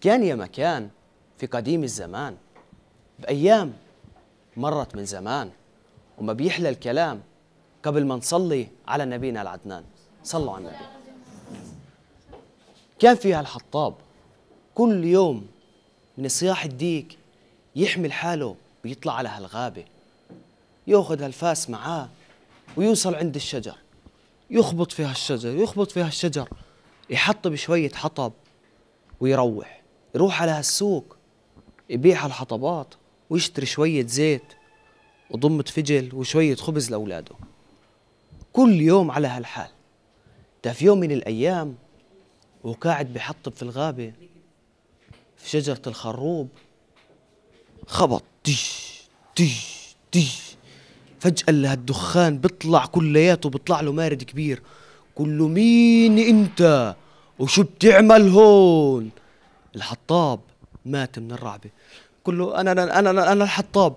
كان يا مكان في قديم الزمان بأيام مرت من زمان وما بيحلى الكلام قبل ما نصلي على نبينا العدنان صلوا على النبي كان فيها الحطاب كل يوم من صياح الديك يحمل حاله ويطلع على هالغابة ياخذ هالفاس معاه ويوصل عند الشجر يخبط في هالشجر يخبط في هالشجر يحطب شوية حطب ويروح يروح على هالسوق يبيع هالحطبات ويشتري شوية زيت وضمة فجل وشوية خبز لأولاده كل يوم على هالحال ده في يوم من الأيام وقاعد بحطب في الغابة في شجرة الخروب خبط تش تش تش فجأة لهالدخان بيطلع كلياته بيطلع له مارد كبير كله مين انت وشو بتعمل هون الحطاب مات من الرعبه كله له انا انا انا, أنا الحطاب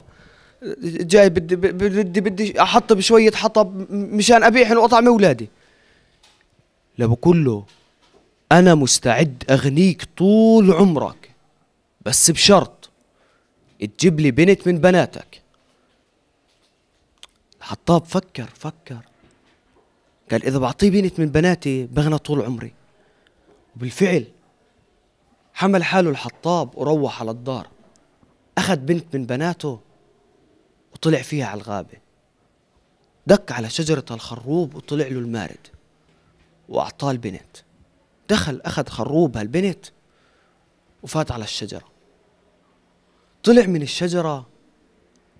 جاي بدي بدي بدي احطب شويه حطب مشان ابيعهم واطعم اولادي لبقول له انا مستعد اغنيك طول عمرك بس بشرط تجيب لي بنت من بناتك الحطاب فكر فكر قال اذا بعطيه بنت من بناتي بغنى طول عمري وبالفعل حمل حاله الحطاب وروح على الدار أخذ بنت من بناته وطلع فيها على الغابة دق على شجرة الخروب وطلع له المارد وأعطاه البنت دخل أخذ خروب هالبنت وفات على الشجرة طلع من الشجرة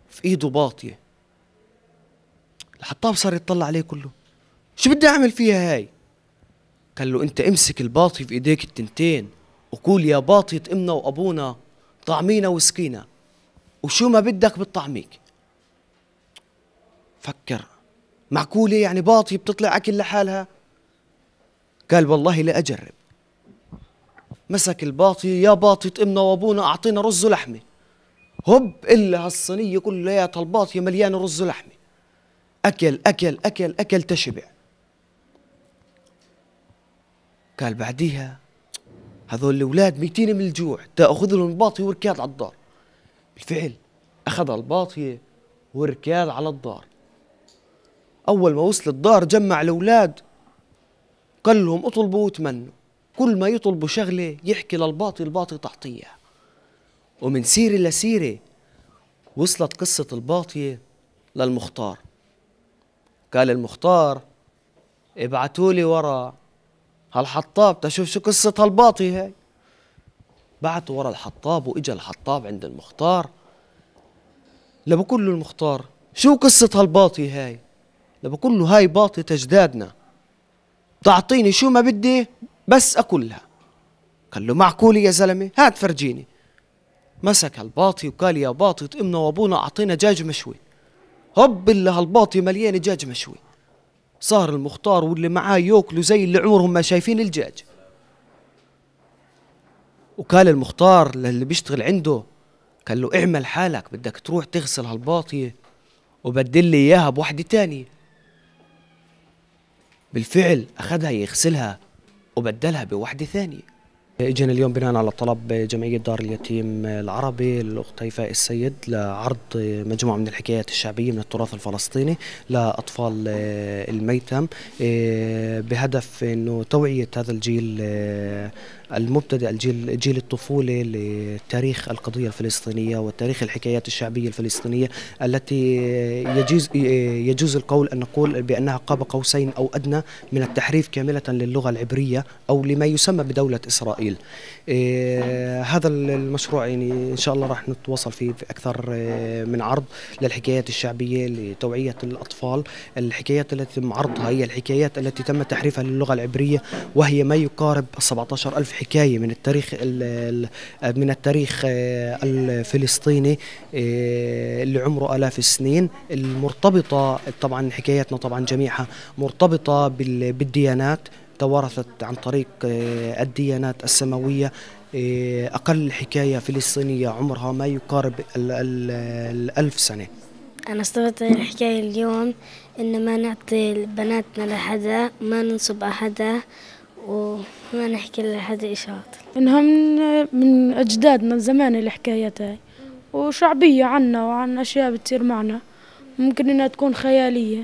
في إيده باطية الحطاب صار يطلع عليه كله شو بدي أعمل فيها هاي قال له أنت امسك الباطي في إيديك التنتين وقول يا باطية امنا وابونا طعمينا وسكينا وشو ما بدك بتطعميك فكر معقوله يعني باطي بتطلع اكل لحالها قال والله لاجرب مسك الباطي يا باطي امنا وابونا اعطينا رز ولحمه هب الا هالصينيه كلياتها الباطيه مليانه رز ولحمه اكل اكل اكل اكل تشبع قال بعديها هذول الاولاد ميتين من الجوع تاخذ لهم الباطيه وركاد على الدار بالفعل اخذ الباطيه وركاد على الدار اول ما وصل الدار جمع الاولاد قال لهم اطلبوا وتمنوا كل ما يطلبوا شغله يحكي للباطي الباطي تعطيها ومن سيره لسيره وصلت قصه الباطيه للمختار قال المختار ابعتوا لي ورا هالحطاب تشوف شو قصة هالباطي هاي بعتوا ورا الحطاب واجا الحطاب عند المختار لبقول له المختار شو قصة هالباطي هاي لبقول له هاي باطي تجدادنا تعطيني شو ما بدي بس أكلها قال له معقولة يا زلمة هات فرجيني مسك الباطي وقال يا باطي امنا وابونا اعطينا دجاج مشوي هب اللي هالباطي مليان دجاج مشوي صار المختار واللي معاه يوكلوا زي اللي عمرهم ما شايفين الجاج وقال المختار للي بيشتغل عنده قال له اعمل حالك بدك تروح تغسل هالباطية وبدل لي اياها بوحدة تانية بالفعل اخذها يغسلها وبدلها بوحدة ثانية اجينا اليوم بناء على طلب جمعيه دار اليتيم العربي الاخت هيفاء السيد لعرض مجموعه من الحكايات الشعبيه من التراث الفلسطيني لاطفال الميتم إيه، بهدف انه توعيه هذا الجيل إيه، المبتدئ الجيل جيل الطفوله لتاريخ القضيه الفلسطينيه وتاريخ الحكايات الشعبيه الفلسطينيه التي يجوز يجوز القول ان نقول بانها قاب قوسين او ادنى من التحريف كامله للغه العبريه او لما يسمى بدوله اسرائيل. إيه، هذا المشروع يعني ان شاء الله راح نتواصل فيه في اكثر إيه، من عرض للحكايات الشعبيه لتوعيه الاطفال، الحكايات التي تم عرضها هي الحكايات التي تم تحريفها للغه العبريه وهي ما يقارب 17000 حكايه حكايه من التاريخ من التاريخ آه، الفلسطيني آه، اللي عمره الاف السنين المرتبطه طبعا حكاياتنا طبعا جميعها مرتبطه بالديانات توارثت عن طريق آه، الديانات السماويه اقل حكايه فلسطينيه عمرها ما يقارب الالف سنه أنا استفدت من الحكاية اليوم إن ما نعطي بناتنا لحدا ما ننصب أحدا وما نحكي لحد إشاعات إنها من, من أجدادنا زمان الحكايات هاي وشعبية عنا وعن أشياء بتصير معنا ممكن إنها تكون خيالية